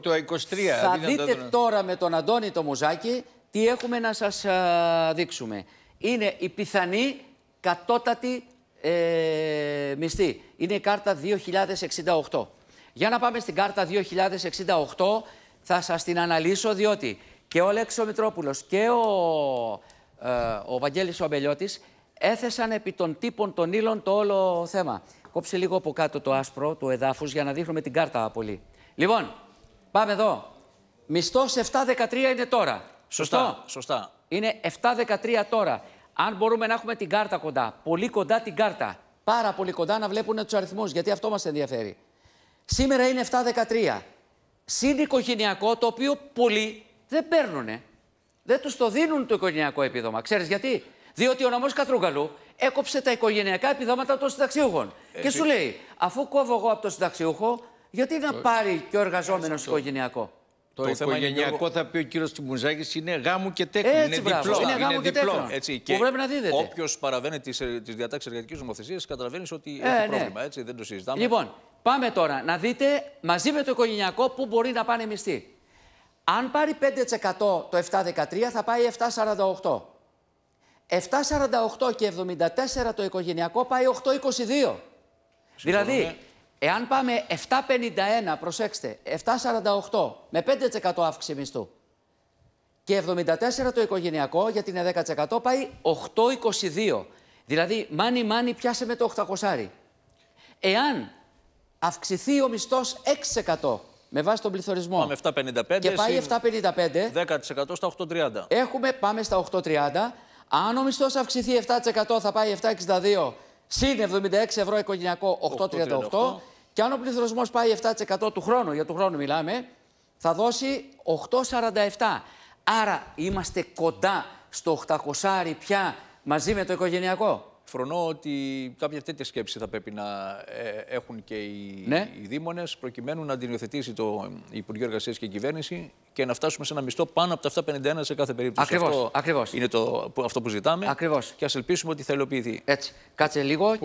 το 23. Θα δείτε τώρα με τον Αντώνη το Μουζάκη τι έχουμε να σας δείξουμε. Είναι η πιθανή κατώτατη ε, μισθή. Είναι η κάρτα 2068. Για να πάμε στην κάρτα 2068, θα σας την αναλύσω διότι και ο Λέξο Μητρόπουλος και ο, ε, ο Βαγγέλης ο έθεσαν επί των τύπων των ύλων το όλο θέμα. Κόψε λίγο από κάτω το άσπρο του εδάφους για να δείχνουμε την κάρτα πολύ. Λοιπόν, Πάμε εδώ. Μισθός είναι τώρα. σωστα Σωστό. Σωστά. 7.13 τώρα. Αν μπορούμε να έχουμε την κάρτα κοντά, πολύ κοντά την κάρτα. Πάρα πολύ κοντά να βλέπουν τους αριθμούς, γιατί αυτό μας ενδιαφέρει. Σήμερα 7.13. 7-13. Συν οικογενειακό, το οποίο πολλοί δεν παίρνουν. Δεν τους το δίνουν το οικογενειακό επίδομα. Ξέρεις γιατί. Διότι ο νομό Κατρούγκαλου έκοψε τα οικογενειακά επιδόματα των συνταξιούχων. και ε, σου λέει, αφού κόβω εγώ από το συνταξιούχο, γιατί να το... πάρει και ο εργαζόμενος το... οικογενειακό. Το, το οικογενειακό θα πει ο κύριος Τσιμουζάκης είναι γάμου και τέχνη. Έτσι, είναι διπλό. Είναι γάμου και διπλό. Έτσι, και πρέπει να δείτε. Όποιος παραβαίνει τις ε, διατάξεις εργατικής νομοθεσίας καταλαβαίνεις ότι ε, έχει ναι. πρόβλημα. Έτσι, δεν το συζητάμε. Λοιπόν, πάμε τώρα να δείτε μαζί με το οικογενειακό πού μπορεί να πάνε μισθοί. Αν πάρει 5% το 713 θα πάει 748. 7,48 και 74 το οικογενειακό πάει 8,22. Δηλαδή, Εάν πάμε 7,51, προσέξτε, 7,48 με 5% αύξηση μισθού και 74 το οικογενειακό για την 10% πάει 8,22. Δηλαδή, μάνι μάνι πιάσε με το 800. Εάν αυξηθεί ο μισθός 6% με βάση τον πληθωρισμό. Πάμε 7,55. Και πάει 7,55. 10% στα 8,30. Έχουμε, πάμε στα 8,30. Αν ο μισθός αυξηθεί 7% θα πάει 7,62 συν 76 ευρώ οικογενειακό 8,38. Και αν ο πληθωρισμός πάει 7% του χρόνου, για του χρόνο μιλάμε, θα δώσει 8,47. Άρα είμαστε κοντά στο 800 πια μαζί με το οικογενειακό. Φρονώ ότι κάποια τέτοια σκέψη θα πρέπει να ε, έχουν και οι, ναι. δήμονες προκειμένου να την υιοθετήσει το Υπουργείο Εργασίας και η Κυβέρνηση και να φτάσουμε σε ένα μισθό πάνω από τα 7,51 σε κάθε περίπτωση. Ακριβώς, είναι το, αυτό που ζητάμε Ακριβώς. και ας ελπίσουμε ότι θα υλοποιηθεί. Έτσι. Κάτσε λίγο.